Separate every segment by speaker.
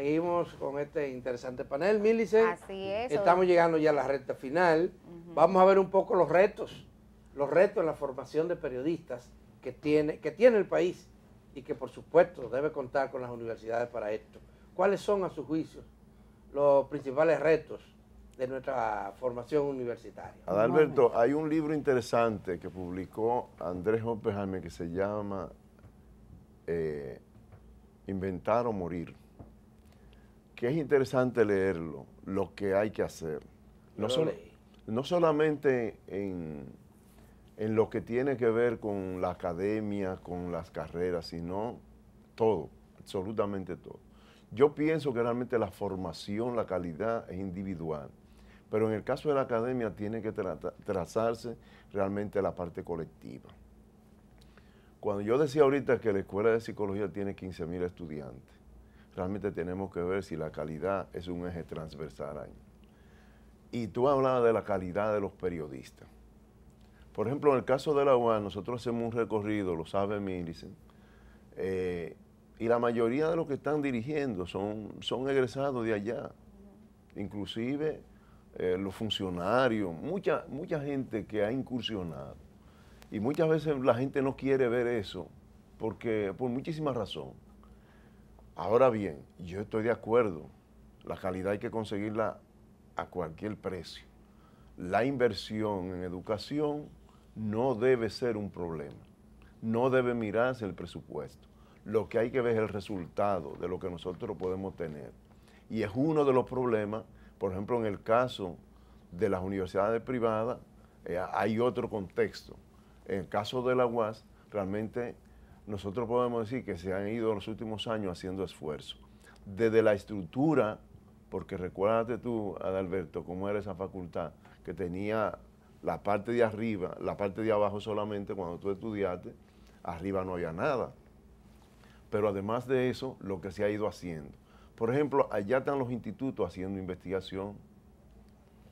Speaker 1: Seguimos con este interesante panel, Milice. Así es. Estamos llegando ya a la recta final. Vamos a ver un poco los retos, los retos en la formación de periodistas que tiene, que tiene el país y que por supuesto debe contar con las universidades para esto. ¿Cuáles son a su juicio los principales retos de nuestra formación universitaria? Adalberto,
Speaker 2: hay un libro interesante que publicó Andrés Jaime que se llama eh, Inventar o Morir que es interesante leerlo, lo que hay que hacer. No, no solamente en, lo que tiene que ver con la academia, con las carreras, sino todo, absolutamente todo. Yo pienso que realmente la formación, la calidad es individual, pero en el caso de la academia tiene que trazarse realmente la parte colectiva. Cuando yo decía ahorita que la Escuela de Psicología tiene 15.000 estudiantes, realmente tenemos que ver si la calidad es un eje transversal ahí. Y tú hablabas de la calidad de los periodistas. Por ejemplo, en el caso de la UAN, nosotros hacemos un recorrido, lo sabe Millicent, eh, y la mayoría de los que están dirigiendo son, son egresados de allá, inclusive eh, los funcionarios, mucha, mucha gente que ha incursionado. Y muchas veces la gente no quiere ver eso, porque por muchísimas razones Ahora bien, yo estoy de acuerdo, la calidad hay que conseguirla a cualquier precio. La inversión en educación no debe ser un problema, no debe mirarse el presupuesto. Lo que hay que ver es el resultado de lo que nosotros podemos tener. Y es uno de los problemas, por ejemplo, en el caso de las universidades privadas, eh, hay otro contexto. En el caso de la UAS, realmente nosotros podemos decir que se han ido los últimos años haciendo esfuerzo. Desde la estructura, porque recuérdate tú, Adalberto, cómo era esa facultad, que tenía la parte de arriba, la parte de abajo solamente cuando tú estudiaste, arriba no había nada. Pero además de eso, lo que se ha ido haciendo. Por ejemplo, allá están los institutos haciendo investigación,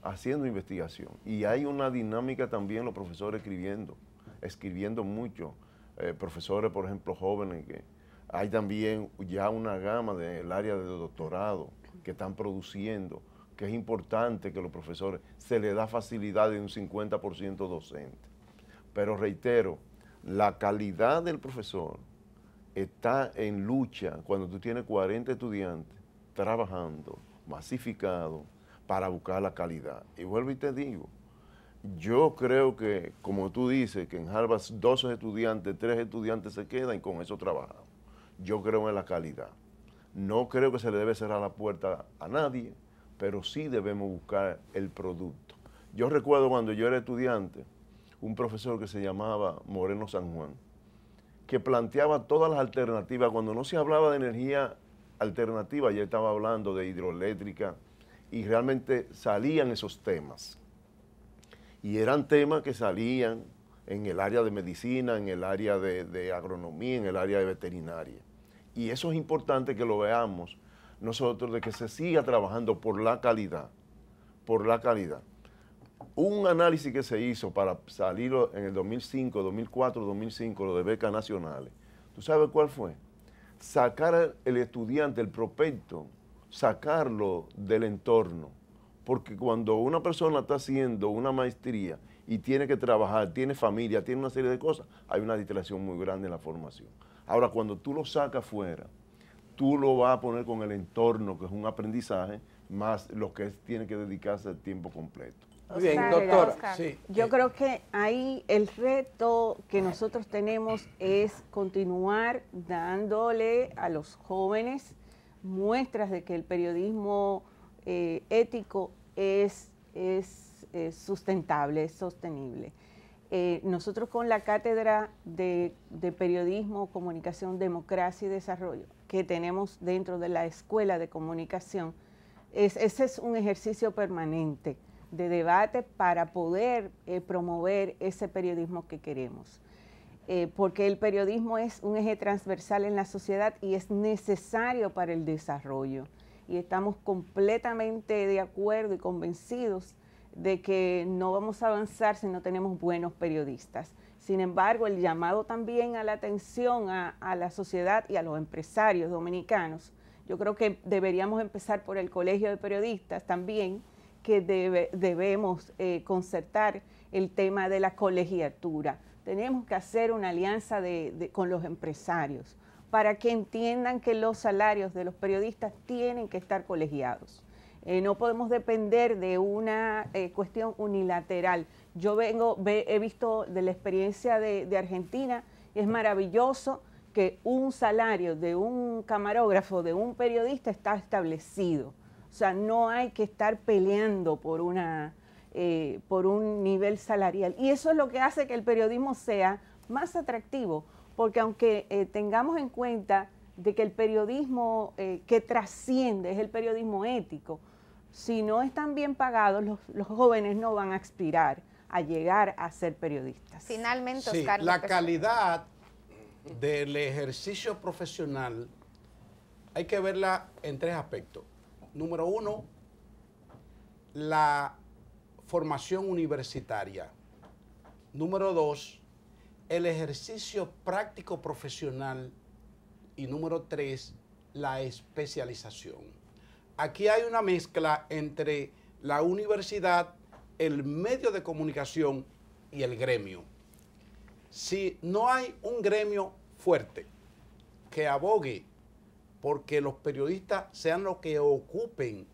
Speaker 2: haciendo investigación. Y hay una dinámica también, los profesores escribiendo, escribiendo mucho eh, profesores, por ejemplo, jóvenes, que hay también ya una gama del área de doctorado que están produciendo, que es importante que los profesores se les da facilidad de un 50% docente. Pero reitero, la calidad del profesor está en lucha cuando tú tienes 40 estudiantes trabajando, masificado, para buscar la calidad. Y vuelvo y te digo, yo creo que, como tú dices, que en Harvard dos estudiantes, tres estudiantes se quedan y con eso trabajan. Yo creo en la calidad. No creo que se le debe cerrar la puerta a nadie, pero sí debemos buscar el producto. Yo recuerdo cuando yo era estudiante, un profesor que se llamaba Moreno San Juan, que planteaba todas las alternativas. Cuando no se hablaba de energía alternativa, ya estaba hablando de hidroeléctrica y realmente salían esos temas y eran temas que salían en el área de medicina, en el área de, agronomía, en el área de veterinaria. Y eso es importante que lo veamos nosotros, de que se siga trabajando por la calidad, por la calidad. Un análisis que se hizo para salir en el 2005, 2004, 2005, lo de becas nacionales, ¿tú sabes cuál fue? Sacar al estudiante, el prospecto, sacarlo del entorno, porque cuando una persona está haciendo una maestría y tiene que trabajar, tiene familia, tiene una serie de cosas, hay una distracción muy grande en la formación. Ahora, cuando tú lo sacas fuera, tú lo vas a poner con el entorno, que es un aprendizaje, más lo que tiene que dedicarse al tiempo completo. bien, doctora.
Speaker 3: yo eh. creo que ahí el reto que nosotros tenemos es continuar dándole a los jóvenes muestras de que el periodismo eh, ético es, es, eh, sustentable, es sostenible. Eh, nosotros con la Cátedra de, Periodismo, Comunicación, Democracia y Desarrollo que tenemos dentro de la Escuela de Comunicación, ese es un ejercicio permanente de debate para poder eh, promover ese periodismo que queremos. porque el periodismo es un eje transversal en la sociedad y es necesario para el desarrollo y estamos completamente de acuerdo y convencidos de que no vamos a avanzar si no tenemos buenos periodistas. Sin embargo, el llamado también a la atención a, la sociedad y a los empresarios dominicanos, yo creo que deberíamos empezar por el Colegio de Periodistas también, que debemos eh, concertar el tema de la colegiatura. Tenemos que hacer una alianza con los empresarios para que entiendan que los salarios de los periodistas tienen que estar colegiados. Eh, no podemos depender de una eh, cuestión unilateral. Yo vengo, he visto de la experiencia de, Argentina, es maravilloso que un salario de un camarógrafo, de un periodista, está establecido. O sea, no hay que estar peleando por, una, eh, por un nivel salarial. Y eso es lo que hace que el periodismo sea más atractivo, porque aunque eh, tengamos en cuenta de que el periodismo eh, que trasciende es el periodismo ético, si no están bien pagados, los, jóvenes no van a aspirar a llegar a ser periodistas. Finalmente, la calidad
Speaker 4: del ejercicio profesional hay que verla en tres aspectos. Número uno, la formación universitaria. Número dos, el ejercicio práctico profesional y número tres, la especialización. Aquí hay una mezcla entre la universidad, el medio de comunicación y el gremio. Si no hay un gremio fuerte que abogue porque los periodistas sean los que ocupen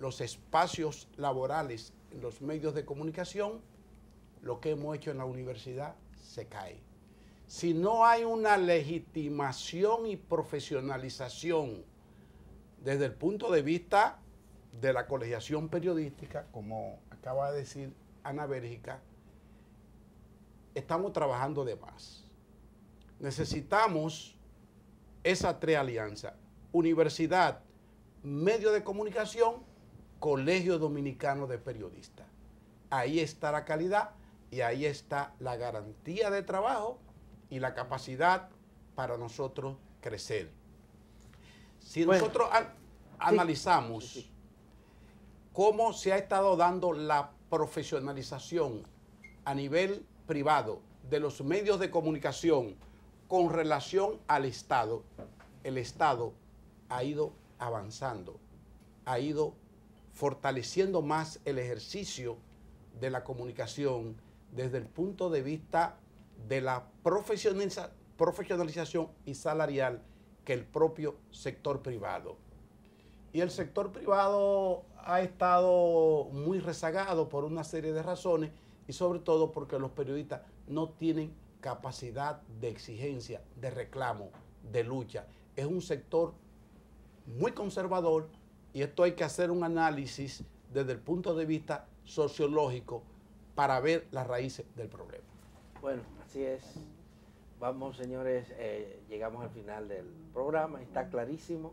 Speaker 4: los espacios laborales en los medios de comunicación, lo que hemos hecho en la universidad se cae. Si no hay una legitimación y profesionalización desde el punto de vista de la colegiación periodística, como acaba de decir Ana Bérgica, estamos trabajando de más. Necesitamos esa alianzas: universidad, medio de comunicación, colegio dominicano de periodistas. Ahí está la calidad y ahí está la garantía de trabajo y la capacidad para nosotros crecer. Si nosotros
Speaker 2: analizamos
Speaker 4: cómo se ha estado dando la profesionalización a nivel privado de los medios de comunicación con relación al Estado, el Estado ha ido avanzando, ha ido fortaleciendo más el ejercicio de la comunicación desde el punto de vista de la profesionalización y salarial que el propio sector privado. Y el sector privado ha estado muy rezagado por una serie de razones y sobre todo porque los periodistas no tienen capacidad de exigencia, de reclamo, de lucha. Es un sector muy conservador y esto hay que hacer un análisis desde el punto de vista sociológico para ver las raíces del problema.
Speaker 1: Bueno, así es. Vamos, señores, eh, llegamos al final del programa. Está clarísimo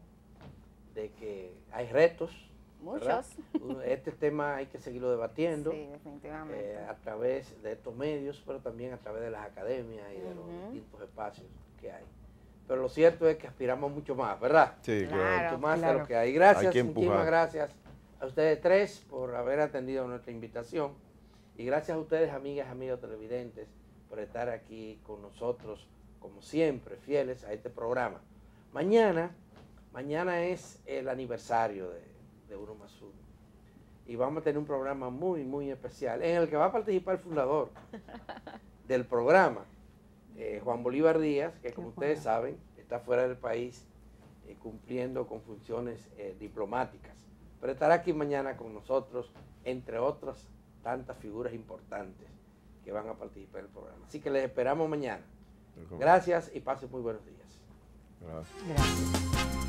Speaker 1: de que hay retos. Muchos. Uh, este tema hay que seguirlo debatiendo. Sí,
Speaker 3: definitivamente. Eh, a
Speaker 1: través de estos medios, pero también a través de las academias y de
Speaker 3: los distintos
Speaker 1: espacios que hay. Pero lo cierto es que aspiramos mucho más, ¿verdad? Sí, claro. Mucho más de lo que hay. Gracias, muchísimas gracias a ustedes tres por haber atendido nuestra invitación. Y gracias a ustedes, amigas, amigos televidentes, por estar aquí con nosotros, como siempre, fieles a este programa. Mañana, mañana es el aniversario de, Uno más Uno. Y vamos a tener un programa muy, muy especial, en el que va a participar el fundador del programa, eh, Juan Bolívar Díaz, que como ustedes saben, está fuera del país eh, cumpliendo con funciones eh, diplomáticas. Pero estará aquí mañana con nosotros, entre otras tantas figuras importantes que van a participar en el programa. Así que les esperamos mañana. Gracias y pasen muy buenos días.
Speaker 3: Gracias.